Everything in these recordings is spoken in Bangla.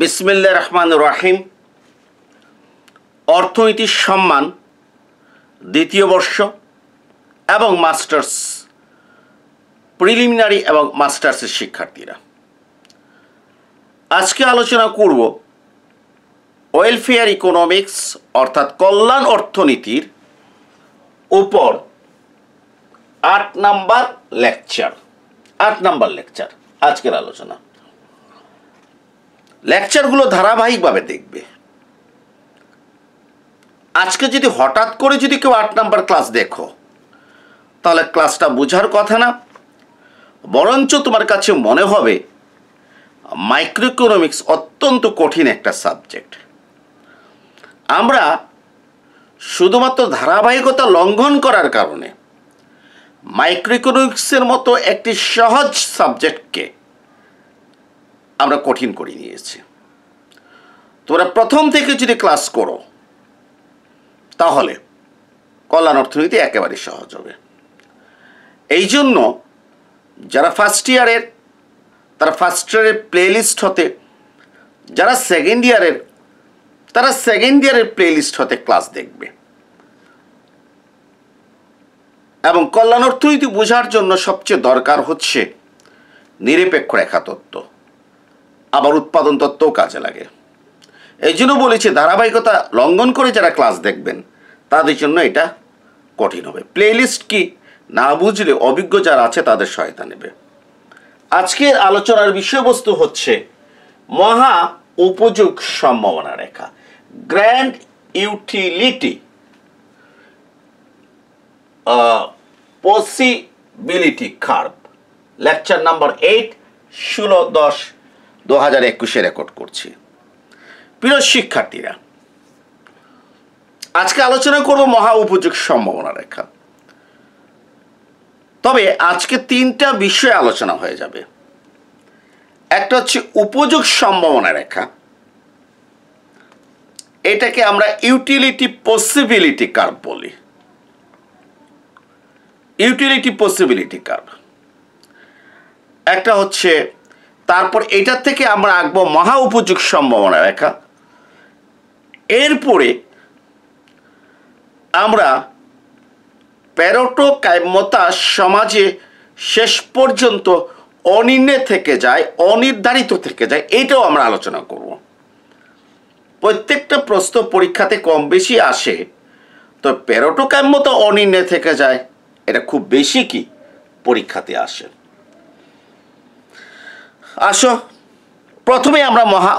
বিসমিল্লা রহমান রাহিম অর্থনীতির সম্মান দ্বিতীয় বর্ষ এবং মাস্টার্স প্রিলিমিনারি এবং মাস্টার্সের শিক্ষার্থীরা আজকে আলোচনা করব ওয়েলফেয়ার ইকোনমিক্স অর্থাৎ কল্যাণ অর্থনীতির উপর আট নাম্বার লেকচার আট নাম্বার লেকচার আজকের আলোচনা লেকচারগুলো ধারাবাহিকভাবে দেখবে আজকে যদি হঠাৎ করে যদি কেউ আট নাম্বার ক্লাস দেখো তাহলে ক্লাসটা বোঝার কথা না বরঞ্চ তোমার কাছে মনে হবে মাইক্রো ইকোনমিক্স অত্যন্ত কঠিন একটা সাবজেক্ট আমরা শুধুমাত্র ধারাবাহিকতা লঙ্ঘন করার কারণে মাইক্রো ইকোনমিক্সের মতো একটি সহজ সাবজেক্টকে আমরা কঠিন করে নিয়েছি তোমরা প্রথম থেকে যদি ক্লাস করো তাহলে কল্যাণ অর্থনীতি একেবারে সহজ হবে এই জন্য যারা ফার্স্ট ইয়ারের তারা ফার্স্ট ইয়ারের প্লে লিস্ট হতে যারা সেকেন্ড ইয়ারের তারা সেকেন্ড ইয়ারের প্লে লিস্ট হতে ক্লাস দেখবে এবং কল্যাণ অর্থনীতি বোঝার জন্য সবচেয়ে দরকার হচ্ছে নিরপেক্ষ রেখাতত্ত্ব আবার উৎপাদন তত্ত্বও কাজে লাগে এই জন্য বলেছি ধারাবাহিকতা লঙ্ঘন করে যারা ক্লাস দেখবেন তাদের জন্য এটা কঠিন হবে প্লেলিস্ট কি না বুঝলে অভিজ্ঞ যারা আছে তাদের সহায়তা নেবে আজকের আলোচনার বিষয়বস্তু হচ্ছে মহা উপযোগ সম্ভাবনা রেখা grand utility possibility curve lecture number eight ষোলো দশ দু হাজার একুশে রেকর্ড করছি প্রিয় শিক্ষার্থীরা আজকে আলোচনা করব মহা উপযোগ সম্ভাবনা রেখা তবে আজকে তিনটা বিষয়ে আলোচনা হয়ে যাবে একটা হচ্ছে উপযোগ সম্ভাবনা রেখা এটাকে আমরা ইউটিলিটি পসিবিলিটি কার্ভ বলি ইউটিলিটি পসিবিলিটি কার্ভ একটা হচ্ছে তারপর এটা থেকে আমরা আঁকবো মহা উপযোগ সম্ভাবনা রেখা এরপরে আমরা প্যারোটো কাম্যতা সমাজে শেষ পর্যন্ত অনির্ণে থেকে যায় অনির্ধারিত থেকে যায় এটাও আমরা আলোচনা করব প্রত্যেকটা প্রশ্ন পরীক্ষাতে কম বেশি আসে তো প্যারোটো কাম্যতা অনির্ণে থেকে যায় এটা খুব বেশি কি পরীক্ষাতে আসে আসো প্রথমে আমরা মহা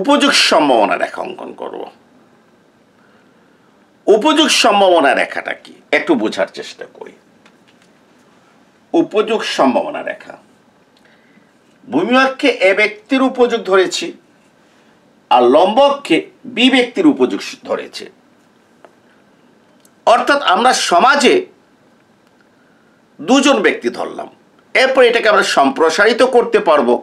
উপযোগ সম্ভাবনা রেখা অঙ্কন করব উপযোগ সম্ভাবনা রেখাটা কি একটু বোঝার চেষ্টা করি উপযোগ সম্ভাবনা রেখা ভূমিবাগকে এ ব্যক্তির উপযোগ ধরেছি আর লম্বককে বি ব্যক্তির উপযোগ ধরেছে অর্থাৎ আমরা সমাজে দুজন ব্যক্তি ধরলাম এরপর এটাকে আমরা সম্প্রসারিত করতে পারবো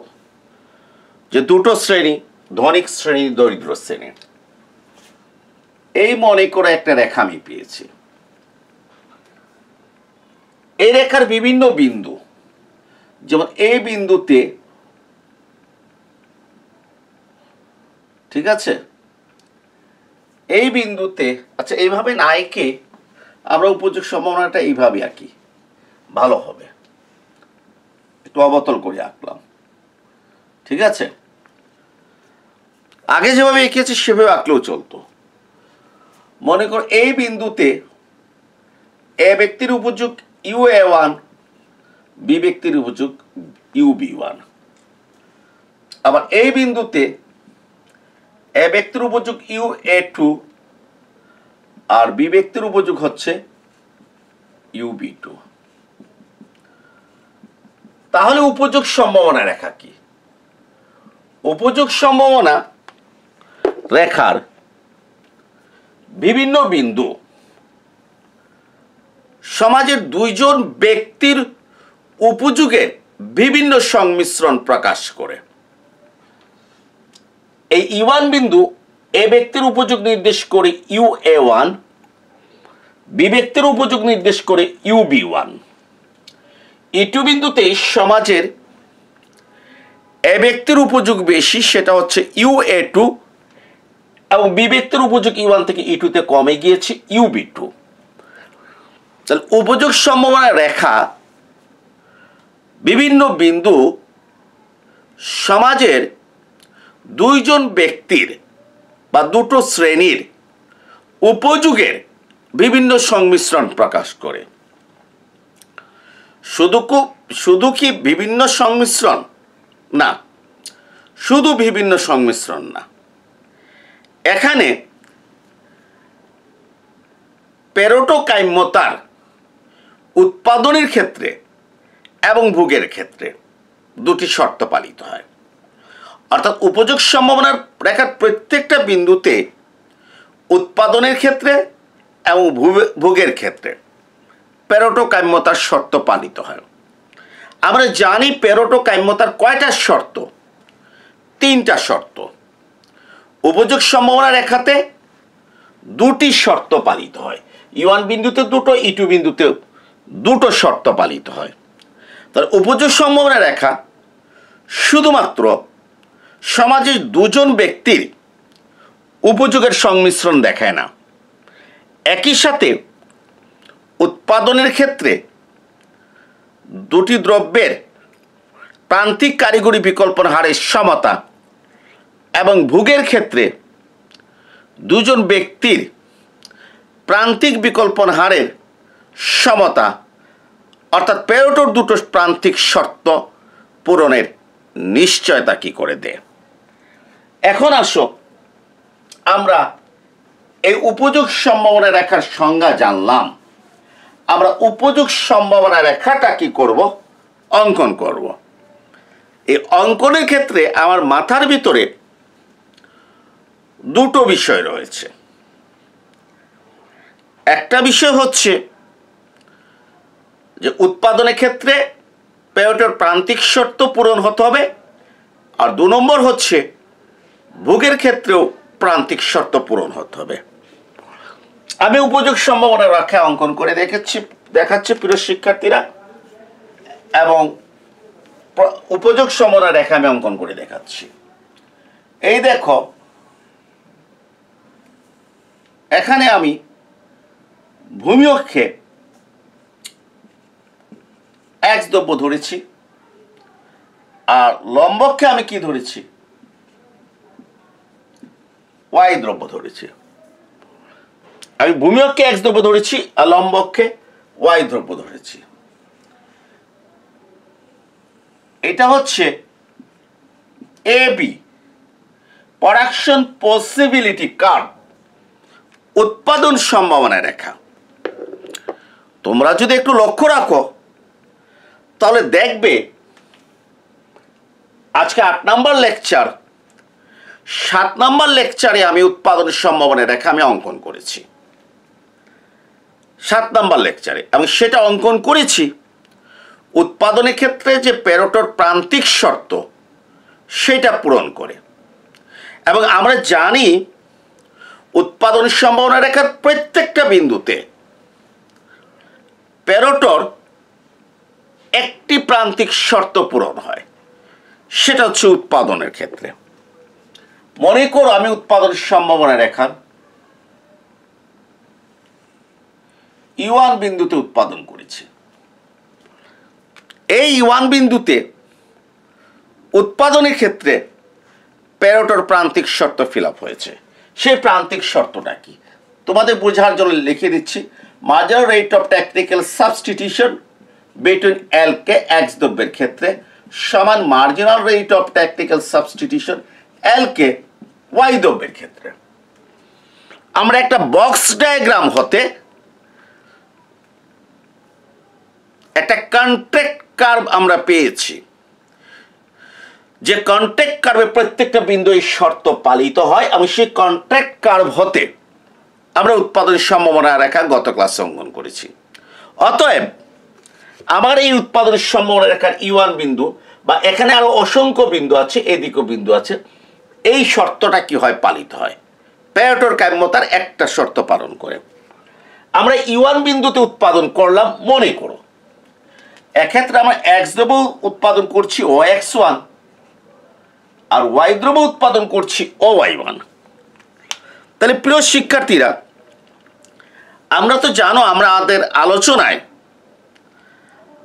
যে দুটো শ্রেণী ধনিক শ্রেণী দরিদ্র শ্রেণী এই মনে করে একটা রেখা আমি পেয়েছি এই রেখার বিভিন্ন বিন্দু যেমন এই বিন্দুতে ঠিক আছে এই বিন্দুতে আচ্ছা এইভাবে না এঁকে আমরা উপযোগ সম্ভাবনাটা এইভাবে আঁকি ভালো হবে অবতল করে আঁকলাম ঠিক আছে আগে যেভাবে এঁকেছি সেভাবে আঁকলেও চলতো মনে কর এই বিন্দুতে এ ব্যক্তির উপযোগ ইউ এ ওয়ান বি ব্যক্তির উপযোগ ইউ বি ওয়ান আবার এই বিন্দুতে এ ব্যক্তির উপযোগ ইউ এ টু আর বি ব্যক্তির উপযোগ হচ্ছে ইউ বি টু তাহলে উপযোগ সম্ভাবনা রেখা কি উপযোগ সম্ভাবনা রেখার বিভিন্ন বিন্দু সমাজের দুইজন ব্যক্তির উপযোগের বিভিন্ন সংমিশ্রণ প্রকাশ করে এই ইওয়ান বিন্দু এ ব্যক্তির উপযোগ নির্দেশ করে ইউ এ ওয়ান বি ব্যক্তির উপযোগ নির্দেশ করে ইউ বি ওয়ান ইটু বিন্দুতেই সমাজের এ ব্যক্তির উপযোগ বেশি সেটা হচ্ছে ইউ এ টু এবং বি ব্যক্তির উপযোগ ইউ ওয়ান থেকে ই টুতে কমে গিয়েছে ইউ বি টু তাহলে উপযোগ সম্ভাবনা রেখা বিভিন্ন বিন্দু সমাজের দুইজন ব্যক্তির বা দুটো শ্রেণীর উপযোগের বিভিন্ন সংমিশ্রণ প্রকাশ করে শুধু শুধু কি বিভিন্ন সংমিশ্রণ না শুধু বিভিন্ন সংমিশ্রণ না এখানে পেরোটোকাম্যতার উৎপাদনের ক্ষেত্রে এবং ভোগের ক্ষেত্রে দুটি শর্ত পালিত হয় অর্থাৎ উপযোগ সম্ভাবনার রেখার প্রত্যেকটা বিন্দুতে উৎপাদনের ক্ষেত্রে এবং ভোগের ক্ষেত্রে পেরোটো কাম্যতার শর্ত পালিত হয় আমরা জানি পেরোটো কাম্যতার কয়টা শর্ত তিনটা শর্ত উপযোগ সম্ভাবনা রেখাতে দুটি শর্ত পালিত হয় ইওয়ান বিন্দুতে দুটো ইটু বিন্দুতে দুটো শর্ত পালিত হয় তার উপযোগ সম্ভাবনা রেখা শুধুমাত্র সমাজের দুজন ব্যক্তির উপযোগের সংমিশ্রণ দেখায় না একই সাথে উৎপাদনের ক্ষেত্রে দুটি দ্রব্যের প্রান্তিক কারিগরি বিকল্পন হারের সমতা এবং ভোগের ক্ষেত্রে দুজন ব্যক্তির প্রান্তিক বিকল্পন হারের সমতা অর্থাৎ পেরোটোর দুটো প্রান্তিক শর্ত পূরণের নিশ্চয়তা কি করে দেয় এখন আসো আমরা এই উপযোগ সম্ভাবনা রেখার সংজ্ঞা জানলাম আমরা উপযোগ সম্ভাবনা রেখাটা কি করব অঙ্কন করব এই অঙ্কনের ক্ষেত্রে আমার মাথার ভিতরে দুটো বিষয় রয়েছে একটা বিষয় হচ্ছে যে উৎপাদনের ক্ষেত্রে পেয়টের প্রান্তিক শর্ত পূরণ হতে হবে আর দু নম্বর হচ্ছে ভোগের ক্ষেত্রেও প্রান্তিক শর্ত পূরণ হতে হবে আমি উপযোগ সম্ভাবনা রাখা অঙ্কন করে দেখেছি দেখাচ্ছে প্রিয় শিক্ষার্থীরা এবং উপযোগ সম্ভাবনা রেখা আমি অঙ্কন করে দেখাচ্ছি এই দেখো এখানে আমি ভূমি অক্ষে এক্স দ্রব্য ধরেছি আর লম্বক্ষে আমি কি ধরেছি ওয়াই দ্রব্য ধরেছি আমি ভূমি অক্ষে এক্স দ্রব্য ধরেছি আর লম্ব অক্ষে ওয়াই দ্রব্য ধরেছি এটা হচ্ছে A B production possibility curve উৎপাদন সম্ভাবনা রেখা তোমরা যদি একটু লক্ষ্য রাখো তাহলে দেখবে আজকে আট নাম্বার লেকচার সাত নাম্বার লেকচারে আমি উৎপাদনের সম্ভাবনা রেখা আমি অঙ্কন করেছি সাত নাম্বার লেকচারে আমি সেটা অঙ্কন করেছি উৎপাদনের ক্ষেত্রে যে প্যারোটোর প্রান্তিক শর্ত সেটা পূরণ করে এবং আমরা জানি উৎপাদন সম্ভাবনা রেখার প্রত্যেকটা বিন্দুতে প্যারোটর একটি প্রান্তিক শর্ত পূরণ হয় সেটা হচ্ছে উৎপাদনের ক্ষেত্রে মনে করো আমি উৎপাদন সম্ভাবনা রেখার ইওয়ান বিন্দুতে উৎপাদন করেছে এই ইওয়ান বিন্দুতে উৎপাদনের ক্ষেত্রে প্যারোটর প্রান্তিক শর্ত ফিল হয়েছে সেই প্রান্তিক শর্তটা কি তোমাদের বোঝার জন্য লিখে দিচ্ছি marginal rate of technical substitution between L K X দ্রব্যের ক্ষেত্রে সমান marginal rate of technical substitution L K Y দ্রব্যের ক্ষেত্রে আমরা একটা বক্স ডায়াগ্রাম হতে একটা কন্ট্রাক্ট কার্ভ আমরা পেয়েছি যে কন্ট্রাক্ট কার্ভে প্রত্যেকটা বিন্দু এই শর্ত পালিত হয় এবং সেই কন্ট্রাক্ট কার্ভ হতে আমরা উৎপাদনের সম্ভাবনা রেখা গত ক্লাসে অঙ্কন করেছি অতএব আমার এই উৎপাদনের সম্ভাবনা রেখার ইউয়ান e বিন্দু বা এখানে আরও অসংখ্য বিন্দু আছে এদিকও বিন্দু আছে এই শর্তটা কি হয় পালিত হয় প্যারেটোর কাম্যতার একটা শর্ত পালন করে আমরা ইউয়ান e বিন্দুতে উৎপাদন করলাম মনে করো এক্ষেত্রে আমরা এক্স দ্রব্য উৎপাদন করছি ও এক্স ওয়ান আর ওয়াই দ্রব্য উৎপাদন করছি ও ওয়াই ওয়ান তাহলে প্রিয় শিক্ষার্থীরা আমরা তো জানো আমরা আমাদের আলোচনায়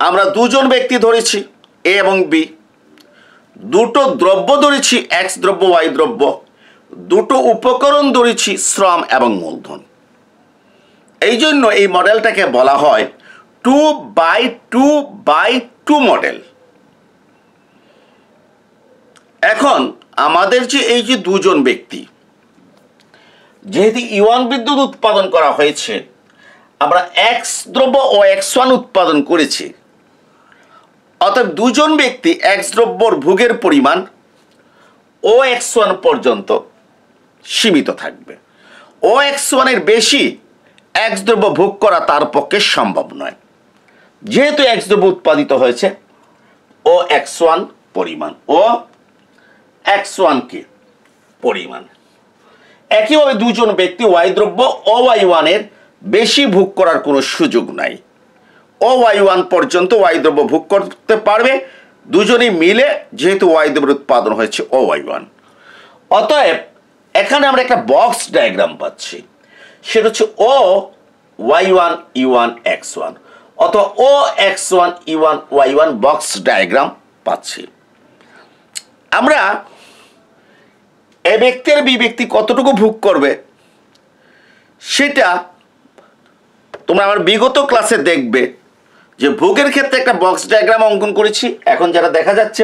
আমরা দুজন ব্যক্তি ধরেছি এ এবং বি দুটো দ্রব্য ধরেছি এক্স দ্রব্য ওয়াই দ্রব্য দুটো উপকরণ ধরেছি শ্রম এবং মূলধন এই জন্য এই মডেলটাকে বলা হয় two by two by two model এখন আমাদের যে এই যে দুজন ব্যক্তি যেহেতু ইওয়ান e বিদ্যুৎ উৎপাদন করা হয়েছে আমরা এক্স দ্রব্য ও এক্স ওয়ান উৎপাদন করেছি অতএব দুজন ব্যক্তি এক্স দ্রব্যর ভোগের পরিমাণ ও এক্স ওয়ান পর্যন্ত সীমিত থাকবে ও এক্স ওয়ানের বেশি এক্স দ্রব্য ভোগ করা তার পক্ষে সম্ভব নয় যেহেতু এক্স দ্রব্য উৎপাদিত হয়েছে ও এক্স ওয়ান পরিমাণ ও এক্স ওয়ান কে পরিমাণ একইভাবে দুজন ব্যক্তি ওয়াই দ্রব্য ও ওয়াই ওয়ানের বেশি ভোগ করার কোনো সুযোগ নাই ও ওয়াই ওয়ান পর্যন্ত ওয়াই দ্রব্য ভোগ করতে পারবে দুজনেই মিলে যেহেতু ওয়াই দ্রব্যের উৎপাদন হয়েছে ও ওয়াই ওয়ান অতএব এখানে আমরা একটা বক্স ডায়াগ্রাম পাচ্ছি সেটা হচ্ছে O Y one E one X one অথবা O X one E one Y one box diagram পাচ্ছি আমরা এ ব্যক্তি আর বি ব্যক্তি কতটুকু ভোগ করবে সেটা তোমরা আমার বিগত ক্লাসে দেখবে যে ভোগের ক্ষেত্রে একটা বক্স ডায়াগ্রাম অঙ্কন করেছি এখন যারা দেখা যাচ্ছে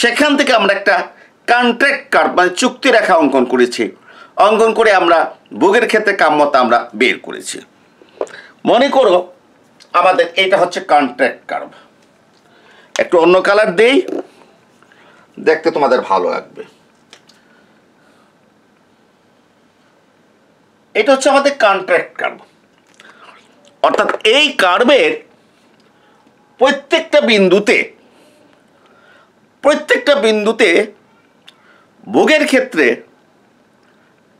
সেখান থেকে আমরা একটা কন্ট্রাক্ট কার্ড মানে চুক্তি রেখা অঙ্কন করেছি অঙ্কন করে আমরা ভোগের ক্ষেত্রে কাম্যতা আমরা বের করেছি মনে করো আমাদের এটা হচ্ছে কন্ট্রাক্ট কার্ভ একটু অন্য কালার দিই দেখতে তোমাদের ভালো লাগবে এটা হচ্ছে আমাদের কন্ট্রাক্ট কার্ভ অর্থাৎ এই কার্ভের প্রত্যেকটা বিন্দুতে প্রত্যেকটা বিন্দুতে ভোগের ক্ষেত্রে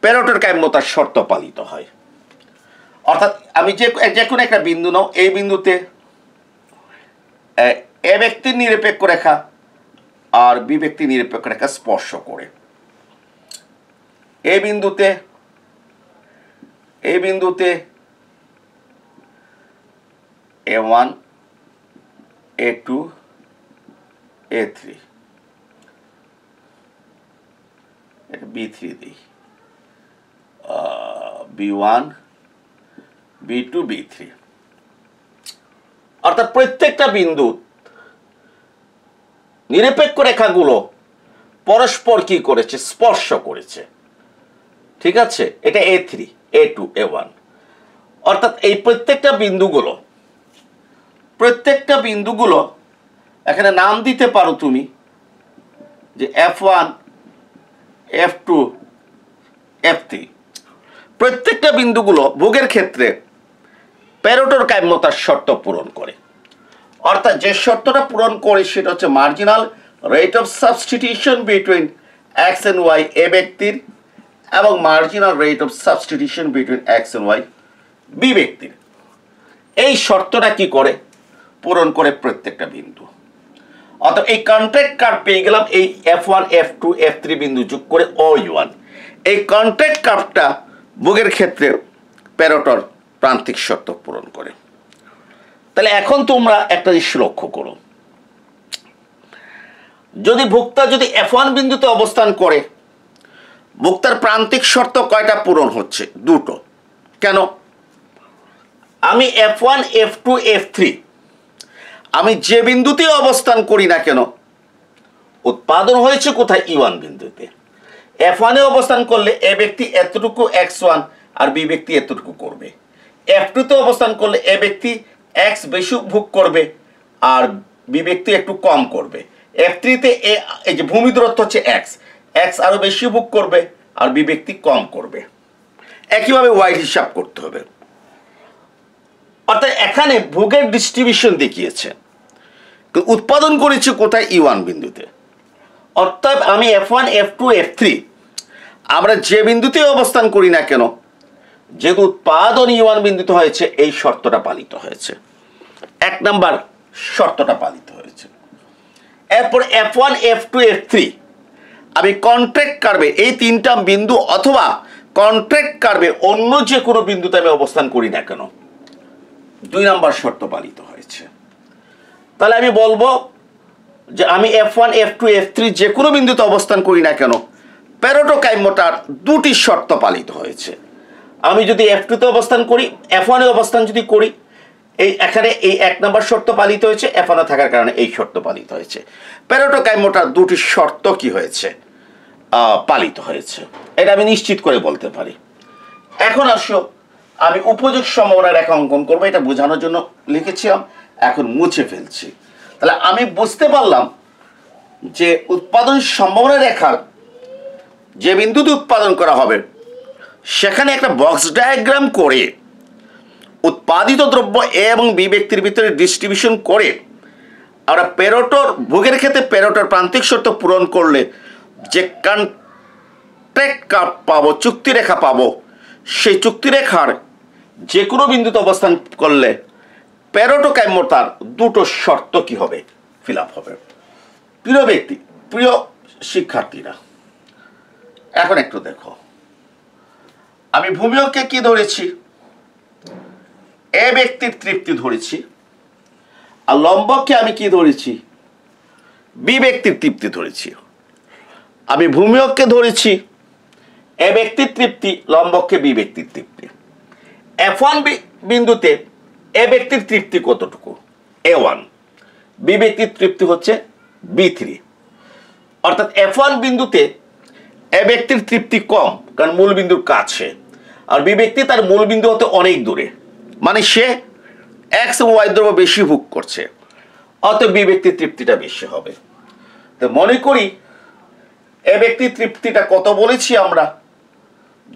প্যারোটের কাম্যতার শর্ত পালিত হয় অর্থাৎ আমি যে যে কোনো একটা বিন্দু নাও এই বিন্দুতে এ ব্যক্তি নিরপেক্ষ রেখা আর বি ব্যক্তি নিরপেক্ষ রেখা স্পর্শ করে এই বিন্দুতে এই বিন্দুতে A one A two A three B three দিই B one B two B three অর্থাৎ প্রত্যেকটা বিন্দু নিরপেক্ষ রেখাগুলো পরস্পর কি করেছে স্পর্শ করেছে ঠিক আছে এটা A three A two A one অর্থাৎ এই প্রত্যেকটা বিন্দুগুলো প্রত্যেকটা বিন্দুগুলো এখানে নাম দিতে পারো তুমি যে F one F two F three প্রত্যেকটা বিন্দুগুলো ভোগের ক্ষেত্রে প্যারোটোর কাম্যতার শর্ত পূরণ করে অর্থাৎ যে শর্তটা পূরণ করে সেটা হচ্ছে marginal rate of substitution between X and Y A ব্যক্তির এবং marginal rate of substitution between X and Y B ব্যক্তির এই শর্তটা কি করে পূরণ করে প্রত্যেকটা বিন্দু অর্থাৎ এই কন্ট্রাক্ট কার্ড পেয়ে গেলাম এই F one F two F three বিন্দু যোগ করে ও ওয়ান এই কন্ট্রাক্ট কার্ডটা বুগের ক্ষেত্রে প্যারোটর প্রান্তিক শর্ত পূরণ করে তাহলে এখন তোমরা একটা জিনিস লক্ষ্য করো যদি ভোক্তা যদি এফ ওয়ান বিন্দুতে অবস্থান করে ভোক্তার প্রান্তিক শর্ত কয়টা পূরণ হচ্ছে দুটো কেন আমি F one F two F three আমি যে বিন্দুতে অবস্থান করি না কেন উৎপাদন হয়েছে কোথায় ই e ওয়ান বিন্দুতে এফ ওয়ানে অবস্থান করলে এ ব্যক্তি এতটুকু এক্স ওয়ান আর বি ব্যক্তি এতটুকু করবে এফ টুতে অবস্থান করলে এ ব্যক্তি এক্স বেশি ভোগ করবে আর বি ব্যক্তি একটু কম করবে এফ থ্রিতে এ এই যে ভূমি দূরত্ব হচ্ছে এক্স এক্স আরও বেশি ভোগ করবে আর বি ব্যক্তি কম করবে একইভাবে ওয়াই হিসাব করতে হবে অর্থাৎ এখানে ভোগের ডিস্ট্রিবিউশন দেখিয়েছে উৎপাদন করেছে কোথায় ই e ওয়ান বিন্দুতে অর্থাৎ আমি F one F two F three আমরা যে বিন্দুতে অবস্থান করি না কেন যে উৎপাদন ইউয়ান বিন্দিত হয়েছে এই শর্তটা পালিত হয়েছে এক নাম্বার শর্তটা পালিত হয়েছে এরপর F one F two F three আমি কন্ট্রাক্ট কারবে এই তিনটা বিন্দু অথবা কন্ট্রাক্ট কারবে অন্য যে কোনো বিন্দুতে আমি অবস্থান করি না কেন দুই নাম্বার শর্ত পালিত হয়েছে তাহলে আমি বলবো যে আমি F one F two F three যে কোনো বিন্দুতে অবস্থান করি না কেন প্যারোটোকাইমোটার দুটি শর্ত পালিত হয়েছে আমি যদি এফ টুতে অবস্থান করি এফ ওয়ানে অবস্থান যদি করি এই এখানে এই এক নম্বর শর্ত পালিত হয়েছে এফ ওয়ানে থাকার কারণে এই শর্ত পালিত হয়েছে প্যারোটোকাইমোটার দুটি শর্ত কি হয়েছে পালিত হয়েছে এটা আমি নিশ্চিত করে বলতে পারি এখন আসো আমি উপযুক্ত সম্ভাবনা রেখা অঙ্কন করবো এটা বোঝানোর জন্য লিখেছিলাম এখন মুছে ফেলছি তাহলে আমি বুঝতে পারলাম যে উৎপাদন সম্ভাবনা রেখার যে বিন্দুতে উৎপাদন করা হবে সেখানে একটা বক্স ডায়াগ্রাম করে উৎপাদিত দ্রব্য এ এবং বি ব্যক্তির ভিতরে ডিস্ট্রিবিউশন করে আমরা পেরোটোর ভোগের ক্ষেত্রে পেরোটোর প্রান্তিক শর্ত পূরণ করলে যে কন্ট্রাক্ট কাপ পাবো চুক্তিরেখা পাবো সেই চুক্তিরেখার যে কোনো বিন্দুতে অবস্থান করলে পেরোটো কাম্যতার দুটো শর্ত কি হবে ফিল আপ হবে প্রিয় ব্যক্তি প্রিয় শিক্ষার্থীরা এখন একটু দেখো আমি ভূমিয়কে কি ধরেছি এ ব্যক্তির তৃপ্তি ধরেছি আর লম্বককে আমি কি ধরেছি বি ব্যক্তির তৃপ্তি ধরেছি আমি ভূমিয়ককে ধরেছি এ ব্যক্তির তৃপ্তি লম্বককে বি ব্যক্তির তৃপ্তি এফ ওয়ান বিন্দুতে এ ব্যক্তির তৃপ্তি কতটুকু এ ওয়ান বি ব্যক্তির তৃপ্তি হচ্ছে বি থ্রি অর্থাৎ এফ ওয়ান বিন্দুতে এ ব্যক্তির তৃপ্তি কম কারণ মূল বিন্দুর কাছে আর বিব্যক্তি তার মূলবিন্দু হতে অনেক দূরে মানে সে এক্স এবং ওয়াই দ্রব্য বেশি ভোগ করছে অত বি তৃপ্তিটা বেশি হবে তো মনে করি এ ব্যক্তি তৃপ্তিটা কত বলেছি আমরা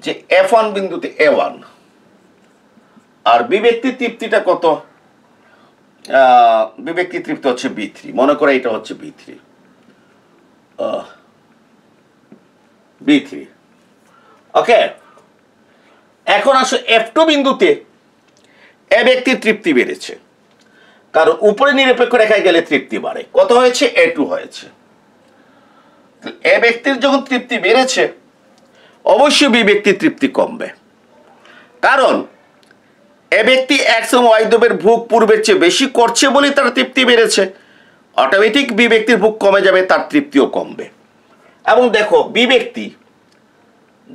যে এফ ওয়ান বিন্দুতে এ ওয়ান আর বি তৃপ্তিটা কত বি ব্যক্তির তৃপ্তি হচ্ছে বি থ্রি মনে করে এটা হচ্ছে B three B three okay এখন আসো এফটো বিন্দুতে এ ব্যক্তির তৃপ্তি বেড়েছে কারণ উপরে নিরপেক্ষ রেখায় গেলে তৃপ্তি বাড়ে কত হয়েছে এ টু হয়েছে এ ব্যক্তির যখন তৃপ্তি বেড়েছে অবশ্যই বি ব্যক্তির তৃপ্তি কমবে কারণ এ ব্যক্তি এক্স ওয়াইদবের ভোগ পূর্বের চেয়ে বেশি করছে বলেই তার তৃপ্তি বেড়েছে অটোমেটিক বি ব্যক্তির ভোগ কমে যাবে তার তৃপ্তিও কমবে এবং দেখো বি ব্যক্তি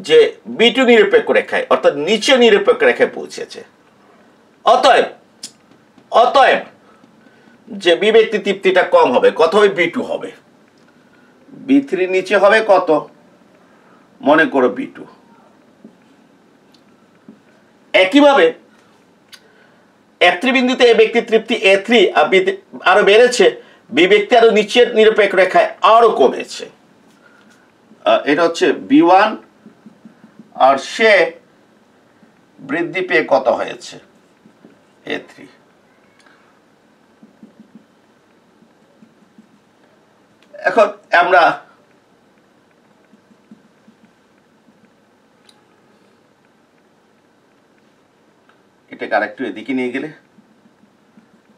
যে বিটু নিরপেক্ষ রেখায় অর্থাৎ নিচে নিরপেক্ষ রেখায় পৌঁছেছে অতএব অতএব যে বিব্যক্তি তৃপ্তিটা কম হবে কত ওই বিটু হবে বি থ্রি নিচে হবে কত মনে করো বিটু একইভাবে এক ত্রিবিন্দুতে বিন্দুতে এ ব্যক্তি তৃপ্তি এ থ্রি আরো বেড়েছে বি ব্যক্তি আরো নিচের নিরপেক্ষ রেখায় আরো কমেছে এটা হচ্ছে বি ওয়ান আর সে বৃদ্ধি পেয়ে কত হয়েছে এ থ্রি এখন আমরা এটাকে আরেকটু এদিকে নিয়ে গেলে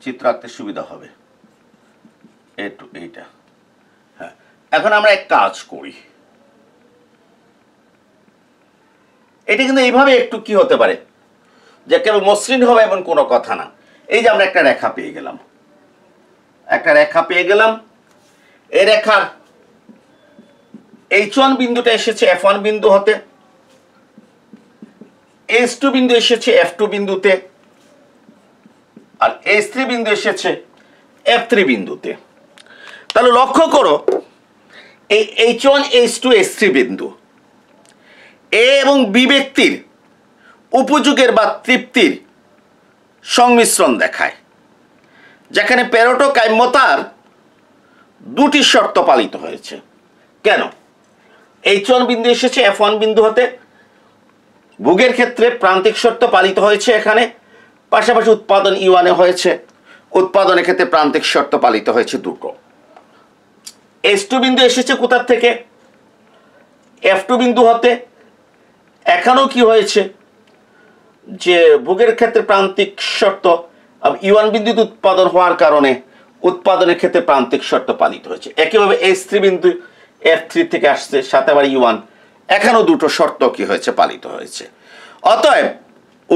চিত্র আঁকতে সুবিধা হবে এটু এইটা হ্যাঁ এখন আমরা এক কাজ করি এটা কিন্তু এইভাবে একটু কি হতে পারে যে কেবল মসৃণ হবে এমন কোনো কথা না এই যে আমরা একটা রেখা পেয়ে গেলাম একটা রেখা পেয়ে গেলাম এই রেখার এইচ ওয়ান বিন্দুটা এসেছে এফ ওয়ান বিন্দু হতে এইচ টু বিন্দু এসেছে এফ টু বিন্দুতে আর এইচ থ্রি বিন্দু এসেছে এফ থ্রি বিন্দুতে তাহলে লক্ষ্য করো এই H one H two S three বিন্দু এ এবং বি ব্যক্তির উপযোগের বা তৃপ্তির সংমিশ্রণ দেখায় যেখানে প্যারোটো কাম্যতার দুটি শর্ত পালিত হয়েছে কেন এইচ ওয়ান বিন্দু এসেছে এফ ওয়ান বিন্দু হতে ভোগের ক্ষেত্রে প্রান্তিক শর্ত পালিত হয়েছে এখানে পাশাপাশি উৎপাদন ইওয়ানে e হয়েছে উৎপাদনের ক্ষেত্রে প্রান্তিক শর্ত পালিত হয়েছে দুটো এস টু বিন্দু এসেছে কোথার থেকে এফ টু বিন্দু হতে এখানেও কি হয়েছে যে ভোগের ক্ষেত্রে প্রান্তিক শর্ত ইউয়ান বিদ্যুৎ উৎপাদন হওয়ার কারণে উৎপাদনের ক্ষেত্রে প্রান্তিক শর্ত পালিত হয়েছে একইভাবে এস থ্রি বিন্দু এফ থ্রি থেকে আসছে সাথে আবার ইউয়ান এখানেও দুটো শর্ত কি হয়েছে পালিত হয়েছে অতএব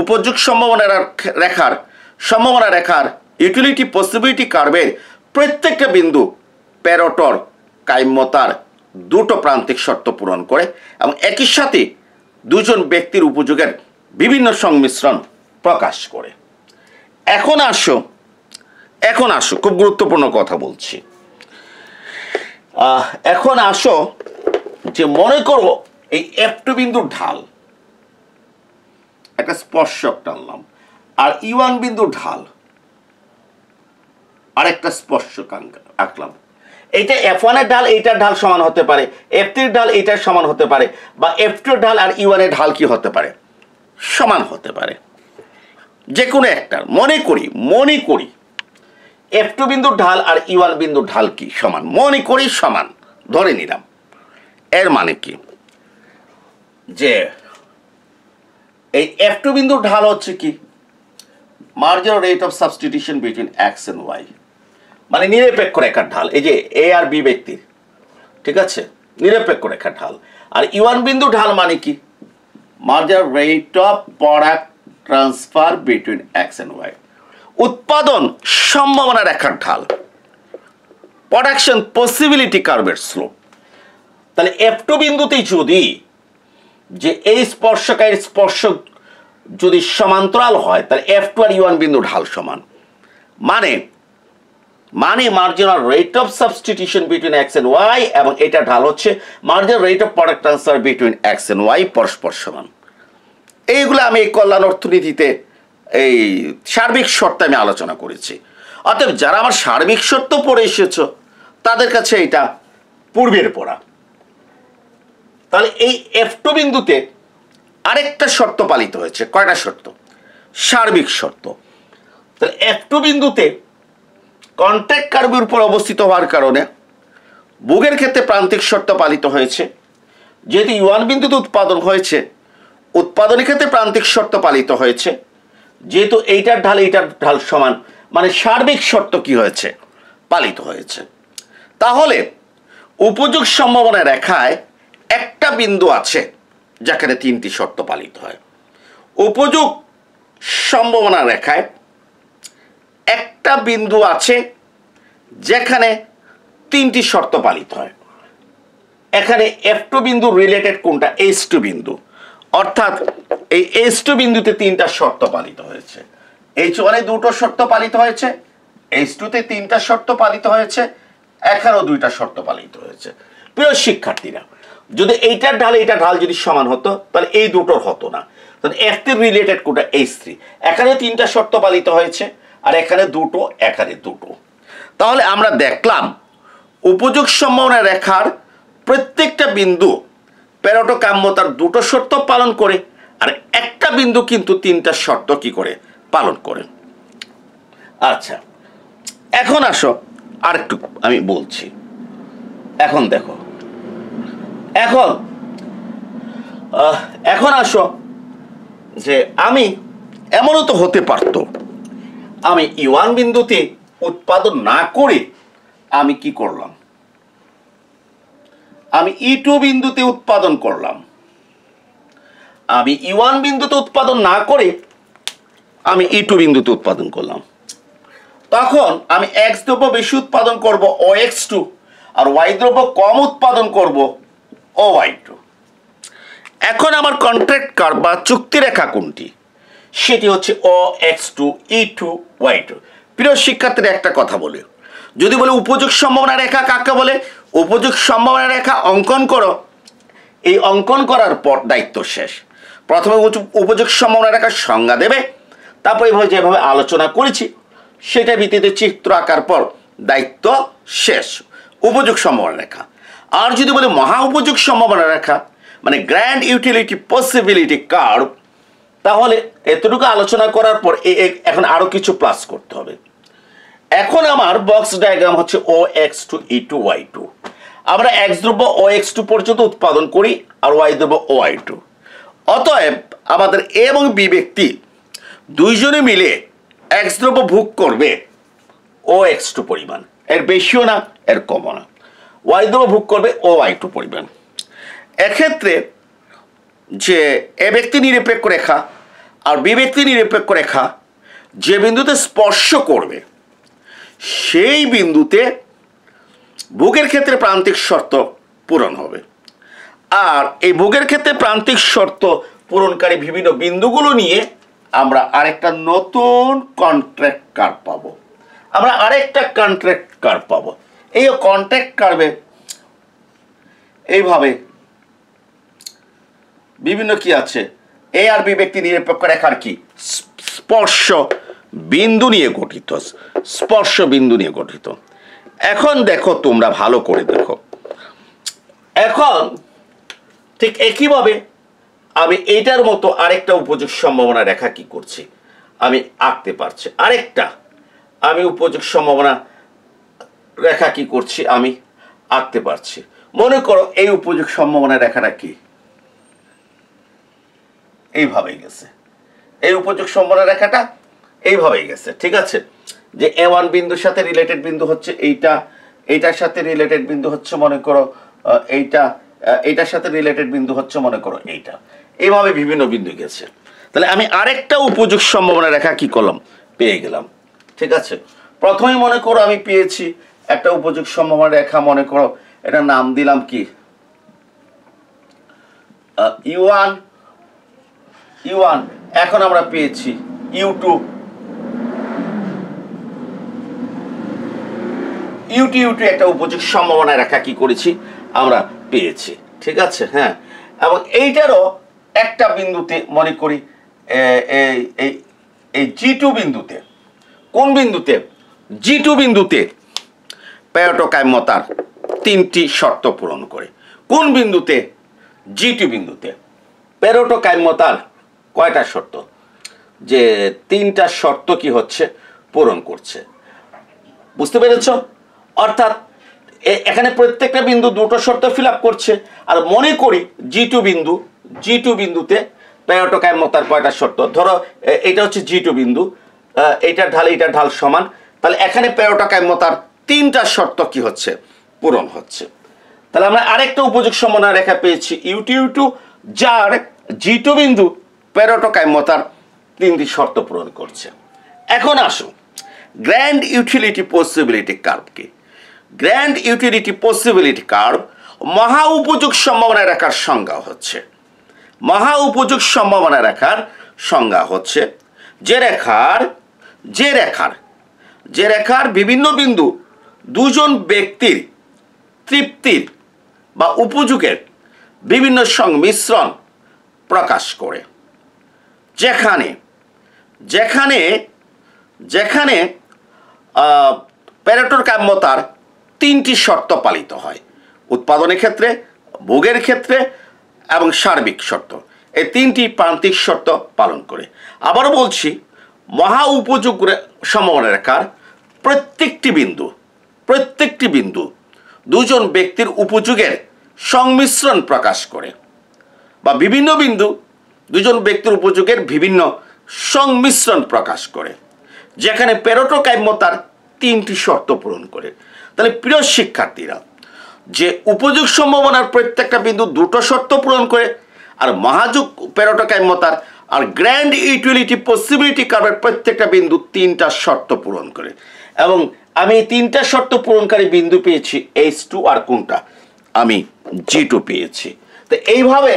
উপযোগ সম্ভাবনা রেখার সম্ভাবনা রেখার ইউটিলিটি পসিবিলিটি কার্ভের প্রত্যেকটা বিন্দু প্যারোটর কাইম্যতার দুটো প্রান্তিক শর্ত পূরণ করে এবং একই সাথে দুজন ব্যক্তির উপযোগের বিভিন্ন সংমিশ্রণ প্রকাশ করে এখন আসো এখন আসো খুব গুরুত্বপূর্ণ কথা বলছি এখন আসো যে মনে করো এই একটু বিন্দুর ঢাল একটা স্পর্শক টানলাম আর ইওয়ান বিন্দু ঢাল আর একটা স্পর্শক আঁকলাম এটা এফ ওয়ানের ঢাল এইটার ঢাল সমান হতে পারে এফ থ্রির ঢাল এইটার সমান হতে পারে বা এফ টুর ঢাল আর ইউয়ানের e ঢাল কি হতে পারে সমান হতে পারে যে কোনো একটার মনে করি মনে করি এফ টু বিন্দুর ঢাল আর ইউয়ান e বিন্দুর ঢাল কি সমান মনে করি সমান ধরে নিলাম এর মানে কি যে এই এফ টু বিন্দুর ঢাল হচ্ছে কি marginal rate of substitution between X and Y মানে নিরপেক্ষ রেখার ঢাল এই যে এ আর বি ব্যক্তির ঠিক আছে নিরপেক্ষ রেখার ঢাল আর ইউয়ান বিন্দু ঢাল মানে কি marginal rate of product transfer between X and Y উৎপাদন সম্ভাবনা রেখার ঢাল প্রোডাকশন পসিবিলিটি কার্ভের স্লো তাহলে এফ টু বিন্দুতেই যদি যে এই স্পর্শকারীর স্পর্শ যদি সমান্তরাল হয় তাহলে এফ টু আর ইউয়ান বিন্দু ঢাল সমান মানে মানে marginal rate of substitution between X and Y এবং এটা ঢাল হচ্ছে marginal rate of product transfer between X and Y পরস্পর সমান এইগুলো আমি এই কল্যাণ অর্থনীতিতে এই সার্বিক শর্তে আমি আলোচনা করেছি অতএব যারা আমার সার্বিক শর্ত পড়ে এসেছ তাদের কাছে এটা পূর্বের পড়া তাহলে এই এফটো বিন্দুতে আরেকটা শর্ত পালিত হয়েছে কয়টা শর্ত সার্বিক শর্ত তাহলে এফটো বিন্দুতে কন্ট্রাক্ট কার্বির উপর অবস্থিত হওয়ার কারণে বুগের ক্ষেত্রে প্রান্তিক শর্ত পালিত হয়েছে যেহেতু ইউয়ান বিন্দুতে উৎপাদন হয়েছে উৎপাদনের ক্ষেত্রে প্রান্তিক শর্ত পালিত হয়েছে যেহেতু এইটার ঢাল এইটার ঢাল সমান মানে সার্বিক শর্ত কি হয়েছে পালিত হয়েছে তাহলে উপযোগ সম্ভাবনা রেখায় একটা বিন্দু আছে যেখানে তিনটি শর্ত পালিত হয় উপযোগ সম্ভাবনা রেখায় একটা বিন্দু আছে যেখানে তিনটি শর্ত পালিত হয় এখানে এফ টু বিন্দু রিলেটেড কোনটা এইচ টু বিন্দু অর্থাৎ এই এইচ টু বিন্দুতে তিনটা শর্ত পালিত হয়েছে এইচ ওয়ানে দুটো শর্ত পালিত হয়েছে এইচ টুতে তিনটা শর্ত পালিত হয়েছে এখানেও দুইটা শর্ত পালিত হয়েছে প্রিয় শিক্ষার্থীরা যদি এইটার ঢাল এইটা ঢাল যদি সমান হতো তাহলে এই দুটোর হতো না তাহলে এফ রিলেটেড কোনটা এইচ থ্রি এখানে তিনটা শর্ত পালিত হয়েছে আর এখানে দুটো এখানে দুটো তাহলে আমরা দেখলাম উপযোগ সম্ভাবনা রেখার প্রত্যেকটা বিন্দু প্যারোটো কাম্য তার দুটো শর্ত পালন করে আর একটা বিন্দু কিন্তু তিনটা শর্ত কি করে পালন করে আচ্ছা এখন আসো আর একটু আমি বলছি এখন দেখো এখন এখন আসো যে আমি এমনও তো হতে পারতো আমি ইওয়ান বিন্দুতে উৎপাদন না করে আমি কি করলাম আমি ই e টু বিন্দুতে উৎপাদন করলাম আমি ই e ওয়ান বিন্দুতে উৎপাদন না করে আমি ই e টু বিন্দুতে উৎপাদন করলাম তখন আমি এক্স দ্রব্য বেশি উৎপাদন করব ও এক্স টু আর ওয়াই দ্রব্য কম উৎপাদন করব ও ওয়াই টু এখন আমার কন্ট্রাক্ট কার বা চুক্তি রেখা কোনটি সেটি হচ্ছে O X two E two Y two প্রিয় শিক্ষার্থীরা একটা কথা বলে যদি বলে উপযোগ সম্ভাবনা রেখা কাকে বলে উপযোগ সম্ভাবনা রেখা অঙ্কন করো এই অঙ্কন করার পর দায়িত্ব শেষ প্রথমে উপযোগ সম্ভাবনা রেখার সংজ্ঞা দেবে তারপর এভাবে যেভাবে আলোচনা করেছি সেটা ভিত্তিতে চিত্র আঁকার পর দায়িত্ব শেষ উপযোগ সম্ভাবনা রেখা আর যদি বলে মহা উপযোগ সম্ভাবনা রেখা মানে গ্র্যান্ড ইউটিলিটি পসিবিলিটি কার্ভ তাহলে এতটুকু আলোচনা করার পর এখন আরও কিছু প্লাস করতে হবে এখন আমার বক্স ডায়াগ্রাম হচ্ছে O X two E two Y two আমরা এক্স দ্রব্য ও এক্স টু পর্যন্ত উৎপাদন করি আর ওয়াই দ্রব্য ও আই টু অতএব আমাদের এ এবং বি ব্যক্তি দুইজনে মিলে এক্স দ্রব্য ভোগ করবে ও এক্স টু পরিমাণ এর বেশিও না এর কমও না ওয়াই দ্রব্য ভোগ করবে ও ওয়াই টু পরিমাণ এক্ষেত্রে যে এ ব্যক্তি নিরপেক্ষ রেখা আর বি ব্যক্তি নিরপেক্ষ রেখা যে বিন্দুতে স্পর্শ করবে সেই বিন্দুতে ভোগের ক্ষেত্রে প্রান্তিক শর্ত পূরণ হবে আর এই ভোগের ক্ষেত্রে প্রান্তিক শর্ত পূরণকারী বিভিন্ন বিন্দুগুলো নিয়ে আমরা আরেকটা নতুন কন্ট্রাক্ট কার পাব আমরা আরেকটা কন্ট্রাক্ট কার্ড পাব এই কন্ট্রাক্ট কার্ডে এইভাবে বিভিন্ন কি আছে এ আর বি ব্যক্তি নিরপেক্ষ রেখার কি স্পর্শ বিন্দু নিয়ে গঠিত স্পর্শ বিন্দু নিয়ে গঠিত এখন দেখো তোমরা ভালো করে দেখো এখন ঠিক একইভাবে আমি এইটার মতো আরেকটা উপযোগ সম্ভাবনা রেখা কি করছি আমি আঁকতে পারছি আরেকটা আমি উপযোগ সম্ভাবনা রেখা কি করছি আমি আঁকতে পারছি মনে করো এই উপযোগ সম্ভাবনা রেখাটা কি এইভাবেই গেছে এই উপযোগ সম্ভাবনা রেখাটা এইভাবেই গেছে ঠিক আছে যে এ ওয়ান বিন্দুর সাথে রিলেটেড বিন্দু হচ্ছে এইটা এইটার সাথে রিলেটেড বিন্দু হচ্ছে মনে করো এইটা এইটার সাথে রিলেটেড বিন্দু হচ্ছে মনে করো এইটা এইভাবে বিভিন্ন বিন্দু গেছে তাহলে আমি আরেকটা উপযোগ সম্ভাবনা রেখা কি করলাম পেয়ে গেলাম ঠিক আছে প্রথমে মনে করো আমি পেয়েছি একটা উপযোগ সম্ভাবনা রেখা মনে করো এটা নাম দিলাম কি ইউ ওয়ান ই এখন আমরা পেয়েছি ইউটিউব টু ইউটি ইউটি একটা উপযুক্ত সম্ভাবনা রাখা কি করেছি আমরা পেয়েছি ঠিক আছে হ্যাঁ এবং এইটারও একটা বিন্দুতে মনে করি এই এই জি টু বিন্দুতে কোন বিন্দুতে জি টু বিন্দুতে প্যারোটোকাম্যতার তিনটি শর্ত পূরণ করে কোন বিন্দুতে জি টু বিন্দুতে প্যারোটোকাম্যতার কয়টা শর্ত যে তিনটা শর্ত কি হচ্ছে পূরণ করছে বুঝতে পেরেছ অর্থাৎ এখানে প্রত্যেকটা বিন্দু দুটো শর্ত ফিল করছে আর মনে করি জি টু বিন্দু জি টু বিন্দুতে প্যারোটোকায় মতার কয়টা শর্ত ধরো এটা হচ্ছে জি টু বিন্দু এটা ঢাল এটা ঢাল সমান তাহলে এখানে প্যারোটোকায় মতার তিনটা শর্ত কি হচ্ছে পূরণ হচ্ছে তাহলে আমরা আরেকটা উপযোগ সমন্বয় রেখা পেয়েছি ইউটিউ টু যার জি টু বিন্দু পেরোটোকাম্যতার তিনটি শর্ত পূরণ করছে এখন আসুন গ্র্যান্ড ইউটিলিটি পসিবিলিটি কার্ভকে গ্র্যান্ড ইউটিলিটি পসিবিলিটি কার্ভ মহা উপযোগ সম্ভাবনা রেখার সংজ্ঞা হচ্ছে মহা উপযোগ সম্ভাবনা রেখার সংজ্ঞা হচ্ছে যে রেখার যে রেখার যে রেখার বিভিন্ন বিন্দু দুজন ব্যক্তির তৃপ্তির বা উপযোগের বিভিন্ন সংমিশ্রণ প্রকাশ করে যেখানে যেখানে যেখানে প্যারেটোর কাম্যতার তিনটি শর্ত পালিত হয় উৎপাদনের ক্ষেত্রে ভোগের ক্ষেত্রে এবং সার্বিক শর্ত এই তিনটি প্রান্তিক শর্ত পালন করে আবারও বলছি মহা উপযোগ সমরেখার প্রত্যেকটি বিন্দু প্রত্যেকটি বিন্দু দুজন ব্যক্তির উপযোগের সংমিশ্রণ প্রকাশ করে বা বিভিন্ন বিন্দু দুজন ব্যক্তির উপযোগের বিভিন্ন সংমিশ্রণ প্রকাশ করে যেখানে পেরোটোকাম্য তার তিনটি শর্ত পূরণ করে তাহলে প্রিয় শিক্ষার্থীরা যে উপযোগ সম্ভাবনার প্রত্যেকটা বিন্দু দুটো শর্ত পূরণ করে আর মহাযোগ পেরোটোকাম্য তার আর গ্র্যান্ড ইউটিলিটি পসিবিলিটি কার্ভের প্রত্যেকটা বিন্দু তিনটা শর্ত পূরণ করে এবং আমি তিনটা শর্ত পূরণকারী বিন্দু পেয়েছি এইচ টু আর কোনটা আমি জি টু পেয়েছি তো এইভাবে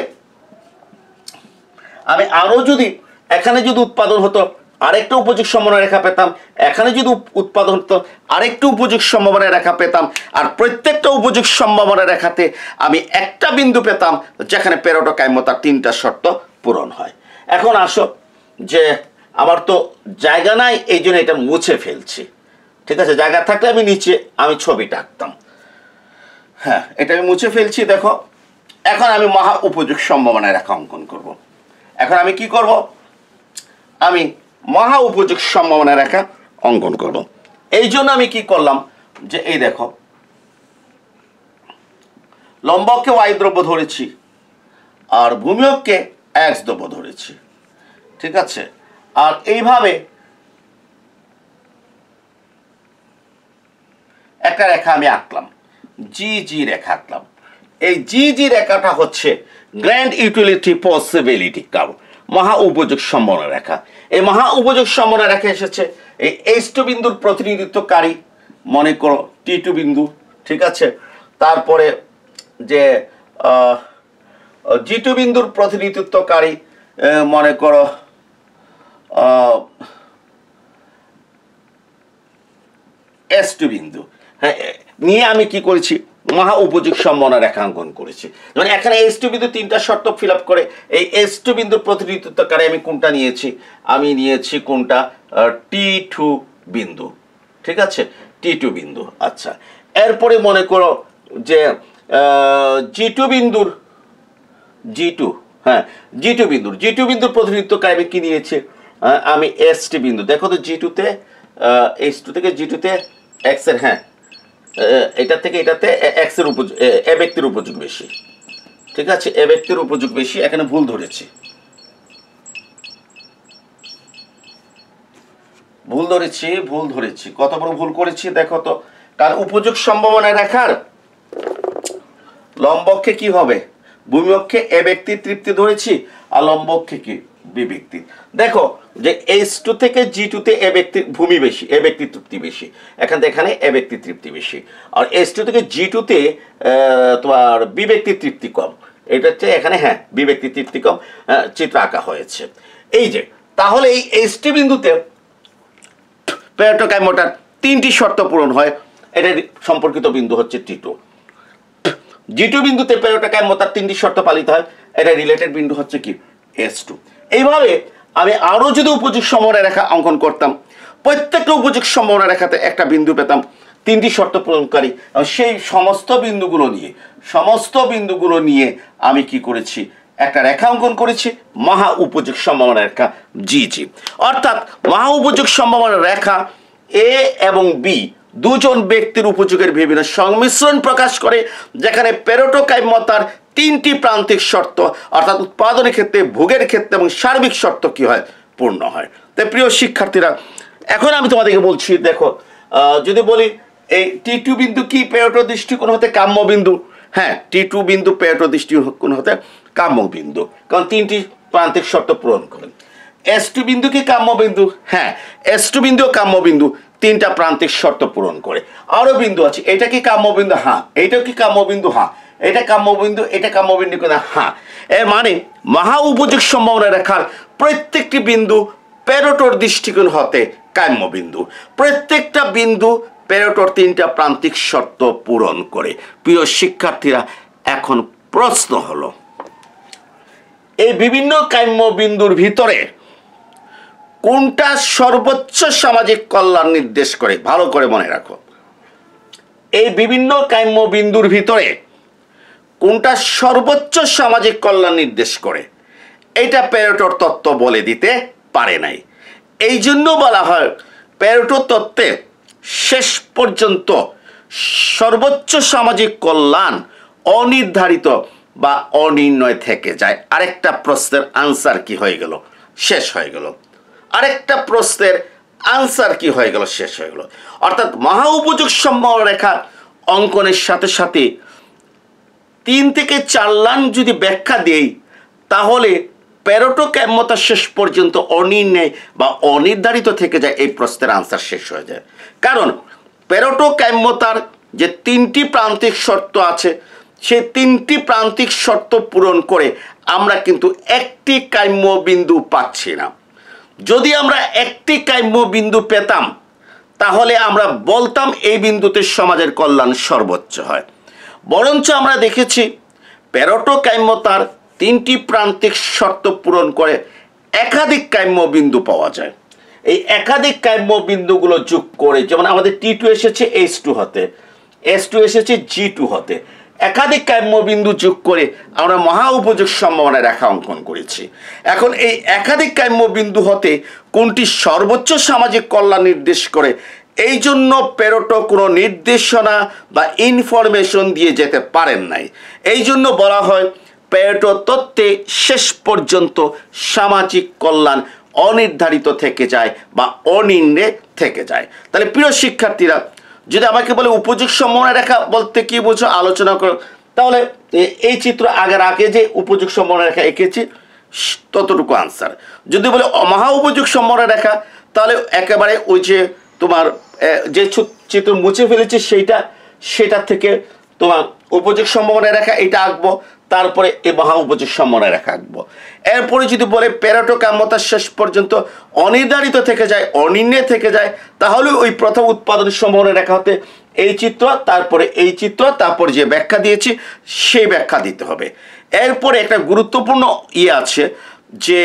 আমি আরও যদি এখানে যদি উৎপাদন হতো আরেকটা উপযোগ সম্ভাবনা রেখা পেতাম এখানে যদি উৎপাদন হতো আরেকটু উপযোগ সম্ভাবনা রেখা পেতাম আর প্রত্যেকটা উপযোগ সম্ভাবনা রেখাতে আমি একটা বিন্দু পেতাম যেখানে পেরোটো পেরোটোকাম্যতার তিনটা শর্ত পূরণ হয় এখন আসো যে আমার তো জায়গা নাই এই জন্য এটা মুছে ফেলছি ঠিক আছে জায়গা থাকলে আমি নিচে আমি ছবিটা আঁকতাম হ্যাঁ এটা আমি মুছে ফেলছি দেখো এখন আমি মহা উপযোগ সম্ভাবনা রেখা অঙ্কন করবো এখন আমি কি করব আমি মহা উপযোগ সম্ভাবনা রেখা অঙ্কন করব এই জন্য আমি কি করলাম যে এই দেখো লম্বককে ওয়াই দ্রব্য ধরেছি আর ভূমিয়ককে এক্স দ্রব্য ধরেছি ঠিক আছে আর এইভাবে একটা রেখা আমি আঁকলাম জি জি রেখা আঁকলাম এই জি জি রেখাটা হচ্ছে গ্র্যান্ড ইউটিলিটি পসিবিলিটি কার মহা উপযোগ সম্ভাবনা রেখা এই মহা উপযোগ সম্ভাবনা রেখা এসেছে এই এইচ টু বিন্দুর প্রতিনিধিত্বকারী মনে করো টি টু বিন্দু ঠিক আছে তারপরে যে জি টু বিন্দুর প্রতিনিধিত্বকারী মনে করো এস টু বিন্দু হ্যাঁ নিয়ে আমি কি করেছি মহা উপযোগ সম্ভাবনা রেখাঙ্কন করেছে যেমন এখানে এস টু বিন্দু তিনটা শর্ত ফিল করে এই এস টু বিন্দুর প্রতিনিধিত্বকারে আমি কোনটা নিয়েছি আমি নিয়েছি কোনটা টি টু বিন্দু ঠিক আছে টি টু বিন্দু আচ্ছা এরপরে মনে করো যে জি টু বিন্দুর জি টু হ্যাঁ জি টু বিন্দুর জি টু বিন্দুর প্রতিনিধিত্বকারে আমি কি নিয়েছি আমি এস টি বিন্দু দেখো তো জি টুতে এস টু থেকে জি টুতে এক্সের হ্যাঁ এটা থেকে এটাতে এক্সের উপযোগ এ ব্যক্তির উপযোগ বেশি ঠিক আছে এ ব্যক্তির উপযোগ বেশি এখানে ভুল ধরেছি ভুল ধরেছি ভুল ধরেছি কত বড় ভুল করেছি দেখো তো কারণ উপযোগ সম্ভাবনা রাখার লম্বক্ষে কি হবে ভূমিপক্ষে এ ব্যক্তির তৃপ্তি ধরেছি আর লম্বক্ষে কি বি ব্যক্তি দেখো যে এস টু থেকে জি টুতে এ ব্যক্তির ভূমি বেশি এ ব্যক্তির তৃপ্তি বেশি এখান থেকে এখানে এ ব্যক্তির তৃপ্তি বেশি আর এস টু থেকে জি টুতে তোমার বি ব্যক্তির তৃপ্তি কম এটা হচ্ছে এখানে হ্যাঁ বি ব্যক্তির তৃপ্তি কম চিত্র আঁকা হয়েছে এই যে তাহলে এই এস টি বিন্দুতে প্লেটোকাইমোটার তিনটি শর্ত পূরণ হয় এটা সম্পর্কিত বিন্দু হচ্ছে টি টু জি টু বিন্দুতে প্লেটোকাইমোটার তিনটি শর্ত পালিত হয় এটা রিলেটেড বিন্দু হচ্ছে কি এস টু এইভাবে আমি আরও যদি উপযুক্ত সম্ভাবনা রেখা অঙ্কন করতাম প্রত্যেকটা উপযুক্ত সম্ভাবনা রেখাতে একটা বিন্দু পেতাম তিনটি শর্ত পূরণকারী সেই সমস্ত বিন্দুগুলো নিয়ে সমস্ত বিন্দুগুলো নিয়ে আমি কি করেছি একটা রেখা অঙ্কন করেছি মহা উপযোগ সম্ভাবনা রেখা জি জি অর্থাৎ মহা উপযোগ সম্ভাবনা রেখা এ এবং বি দুজন ব্যক্তির উপযোগের বিভিন্ন সংমিশ্রণ প্রকাশ করে যেখানে পেরোটোকাইমতার তিনটি প্রান্তিক শর্ত অর্থাৎ উৎপাদনের ক্ষেত্রে ভোগের ক্ষেত্রে এবং সার্বিক শর্ত কি হয় পূর্ণ হয় তাই প্রিয় শিক্ষার্থীরা এখন আমি তোমাদেরকে বলছি দেখো যদি বলি এই টি টু বিন্দু কি পেরোটো দৃষ্টিকোণ হতে কাম্য বিন্দু হ্যাঁ টি টু বিন্দু পেরোটো দৃষ্টিকোণ হতে কাম্য বিন্দু কারণ তিনটি প্রান্তিক শর্ত পূরণ করেন এস টু বিন্দু কি কাম্য বিন্দু হ্যাঁ এস টু বিন্দু কাম্য বিন্দু তিনটা প্রান্তিক শর্ত পূরণ করে আরও বিন্দু আছে এটা কি কাম্য বিন্দু হ্যাঁ এইটাও কি কাম্য বিন্দু হ্যাঁ এটা কাম্যবিন্দু এটা কাম্যবিন্দু কিনা হ্যাঁ এর মানে মহা উপযোগ সম্ভাবনা রেখার প্রত্যেকটি বিন্দু প্যারোটোর দৃষ্টিকোণ হতে কাম্যবিন্দু প্রত্যেকটা বিন্দু প্যারোটোর তিনটা প্রান্তিক শর্ত পূরণ করে প্রিয় শিক্ষার্থীরা এখন প্রশ্ন হলো এই বিভিন্ন কাম্যবিন্দুর ভিতরে কোনটা সর্বোচ্চ সামাজিক কল্যাণ নির্দেশ করে ভালো করে মনে রাখো এই বিভিন্ন কাম্য বিন্দুর ভিতরে কোনটা সর্বোচ্চ সামাজিক কল্যাণ নির্দেশ করে এটা প্যারেটোর তত্ত্ব বলে দিতে পারে নাই এই জন্য বলা হয় প্যারেটো তত্ত্বে শেষ পর্যন্ত সর্বোচ্চ সামাজিক কল্যাণ অনির্ধারিত বা অনির্ণয় থেকে যায় আরেকটা প্রশ্নের আনসার কি হয়ে গেল শেষ হয়ে গেল আরেকটা প্রশ্নের আনসার কি হয়ে গেল শেষ হয়ে গেল অর্থাৎ মহা উপযোগ সম্ভাব রেখা অঙ্কনের সাথে সাথে তিন থেকে চার লান যদি ব্যাখ্যা দেই তাহলে প্যারোটো ক্যাম্যতা শেষ পর্যন্ত অনির্ণয় বা অনির্ধারিত থেকে যায় এই প্রশ্নের আনসার শেষ হয়ে যায় কারণ প্যারোটো ক্যাম্যতার যে তিনটি প্রান্তিক শর্ত আছে সেই তিনটি প্রান্তিক শর্ত পূরণ করে আমরা কিন্তু একটি কাম্য বিন্দু পাচ্ছি না যদি আমরা একটি কাম্য বিন্দু পেতাম তাহলে আমরা বলতাম এই বিন্দুতে সমাজের কল্যাণ সর্বোচ্চ হয় বরঞ্চ আমরা দেখেছি প্যারোটো কাম্য তার তিনটি প্রান্তিক শর্ত পূরণ করে একাধিক কাম্য বিন্দু পাওয়া যায় এই একাধিক কাম্য বিন্দুগুলো যোগ করে যেমন আমাদের টি টু এসেছে এইচ টু হতে এস টু এসেছে জি টু হতে একাধিক কাম্যবিন্দু যোগ করে আমরা মহা উপযোগ সম্ভাবনা রেখা অঙ্কন করেছি এখন এই একাধিক কাম্যবিন্দু হতে কোনটি সর্বোচ্চ সামাজিক কল্যাণ নির্দেশ করে এই জন্য পেরোটো কোনো নির্দেশনা বা ইনফরমেশন দিয়ে যেতে পারেন নাই এই জন্য বলা হয় পেরোটো তত্ত্বে শেষ পর্যন্ত সামাজিক কল্যাণ অনির্ধারিত থেকে যায় বা অনির্ণে থেকে যায় তাহলে প্রিয় শিক্ষার্থীরা যদি আমাকে বলে উপযুক্ত মনে রেখা বলতে কি বোঝো আলোচনা করো তাহলে এই চিত্র আগের আগে যে উপযুক্ত মনে রেখা এঁকেছি ততটুকু আনসার যদি বলে অমাহা উপযোগ মনে রেখা তাহলে একেবারে ওই যে তোমার যে চিত্র মুছে ফেলেছি সেইটা সেটা থেকে তোমার উপযুক্ত সম্ভাবনা রেখা এটা আঁকবো তারপরে এ মহা উপচিস্যা মনে রাখবো এরপরে যদি বলে প্যারাটো কামতা শেষ পর্যন্ত অনির্ধারিত থেকে যায় অনির্ণে থেকে যায় তাহলে ওই প্রথম উৎপাদনের সম্ভাবনা রাখা হতে এই চিত্র তারপরে এই চিত্র তারপর যে ব্যাখ্যা দিয়েছি সেই ব্যাখ্যা দিতে হবে এরপরে একটা গুরুত্বপূর্ণ ইয়ে আছে যে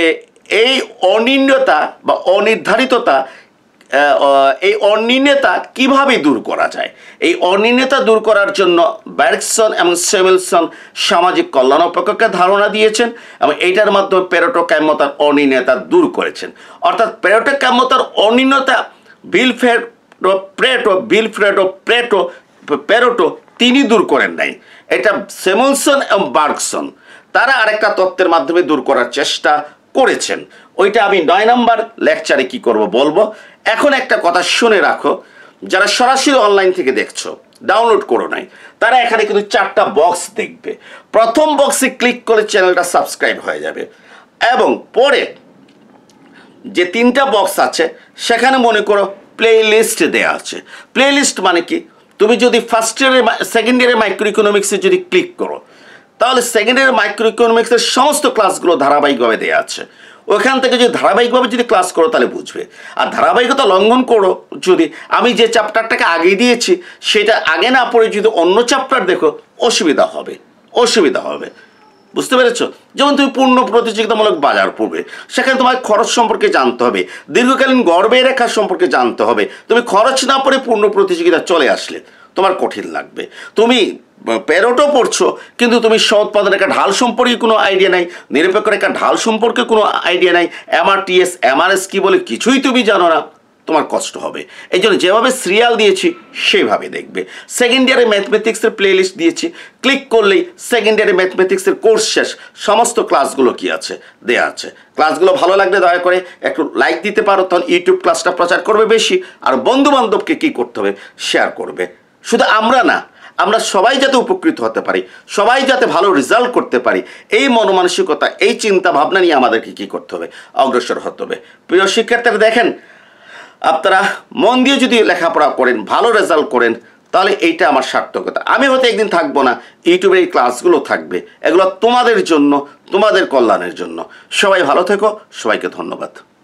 এই অনির্ণতা বা অনির্ধারিততা এই অনিনেতা কিভাবে দূর করা যায় এই অনিনেতা দূর করার জন্য ব্যারিকসন এবং সেমিলসন সামাজিক কল্যাণ অপেক্ষকে ধারণা দিয়েছেন এবং এইটার মাধ্যমে পেরোটো কাম্যতার অনিনেতা দূর করেছেন অর্থাৎ পেরোটো কাম্যতার অনিনতা বিলফেডো প্রেটো বিলফ্রেডো প্রেটো পেরোটো তিনি দূর করেন নাই এটা সেমলসন এবং বার্কসন তারা আরেকটা তত্ত্বের মাধ্যমে দূর করার চেষ্টা করেছেন ওইটা আমি নয় নম্বর লেকচারে কি করব বলবো এখন একটা কথা শুনে রাখো যারা সরাসরি অনলাইন থেকে দেখছো ডাউনলোড করো নাই তারা এখানে কিন্তু চারটা বক্স দেখবে প্রথম বক্সে ক্লিক করে চ্যানেলটা সাবস্ক্রাইব হয়ে যাবে এবং পরে যে তিনটা বক্স আছে সেখানে মনে করো প্লে লিস্ট দেওয়া আছে প্লে লিস্ট মানে কি তুমি যদি ফার্স্ট ইয়ারে সেকেন্ড ইয়ারে মাইক্রো ইকোনমিক্সে যদি ক্লিক করো তাহলে সেকেন্ড ইয়ারে মাইক্রো ইকোনমিক্সের সমস্ত ক্লাসগুলো ধারাবাহিকভাবে দেওয়া আছে ওখান থেকে যদি ধারাবাহিকভাবে যদি ক্লাস করো তাহলে বুঝবে আর ধারাবাহিকতা লঙ্ঘন করো যদি আমি যে চ্যাপ্টারটাকে আগে দিয়েছি সেটা আগে না পড়ে যদি অন্য চ্যাপ্টার দেখো অসুবিধা হবে অসুবিধা হবে বুঝতে পেরেছ যেমন তুমি পূর্ণ প্রতিযোগিতামূলক বাজার পড়বে সেখানে তোমার খরচ সম্পর্কে জানতে হবে দীর্ঘকালীন গর্বে রেখা সম্পর্কে জানতে হবে তুমি খরচ না পড়ে পূর্ণ প্রতিযোগিতা চলে আসলে তোমার কঠিন লাগবে তুমি প্যারোটও পড়ছো কিন্তু তুমি সৎপাদন একটা ঢাল সম্পর্কে কোনো আইডিয়া নাই নিরপেক্ষ একটা ঢাল সম্পর্কে কোনো আইডিয়া নাই এমআরটিএস এমআরএস কী বলে কিছুই তুমি জানো না তোমার কষ্ট হবে এই জন্য যেভাবে সিরিয়াল দিয়েছি সেইভাবে দেখবে সেকেন্ড ইয়ারে ম্যাথমেটিক্সের প্লে লিস্ট দিয়েছি ক্লিক করলেই সেকেন্ড ইয়ারে ম্যাথমেটিক্সের কোর্স শেষ সমস্ত ক্লাসগুলো কি আছে দেয়া আছে ক্লাসগুলো ভালো লাগলে দয়া করে একটু লাইক দিতে পারো তখন ইউটিউব ক্লাসটা প্রচার করবে বেশি আর বন্ধুবান্ধবকে কী করতে হবে শেয়ার করবে শুধু আমরা না আমরা সবাই যাতে উপকৃত হতে পারি সবাই যাতে ভালো রেজাল্ট করতে পারি এই মনমানসিকতা এই চিন্তা ভাবনা নিয়ে আমাদেরকে কী করতে হবে অগ্রসর হতে হবে প্রিয় শিক্ষার্থীরা দেখেন আপনারা মন দিয়ে যদি লেখাপড়া করেন ভালো রেজাল্ট করেন তাহলে এইটা আমার সার্থকতা আমি হয়তো একদিন থাকবো না ইউটিউবের এই ক্লাসগুলো থাকবে এগুলো তোমাদের জন্য তোমাদের কল্যাণের জন্য সবাই ভালো থেকো সবাইকে ধন্যবাদ